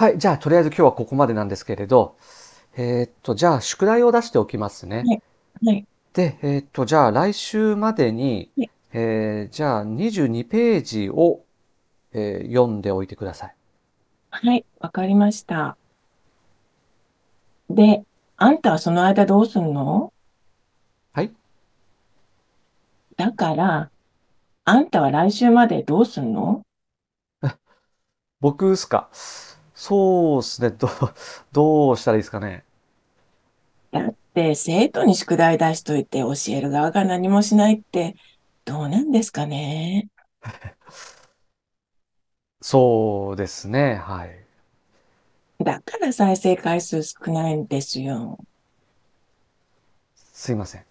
はい、じゃあ、とりあえず今日はここまでなんですけれど、えーっと、じゃあ、宿題を出しておきますね。はい。はい。で、えーっと、じゃあ、来週までに、はい。えー、じゃあ、22ページを、えー読んでおいてください。はい。わかりました。で、あんたはその間どうすんのはい。だから、あんたは来週までどうすんの僕っすか。そうっすね。ど、どうしたらいいですかね。だって生徒に宿題出しといて教える側が何もしないってどうなんですかね。そうですね。はい。だから再生回数少ないんですよ。すいません。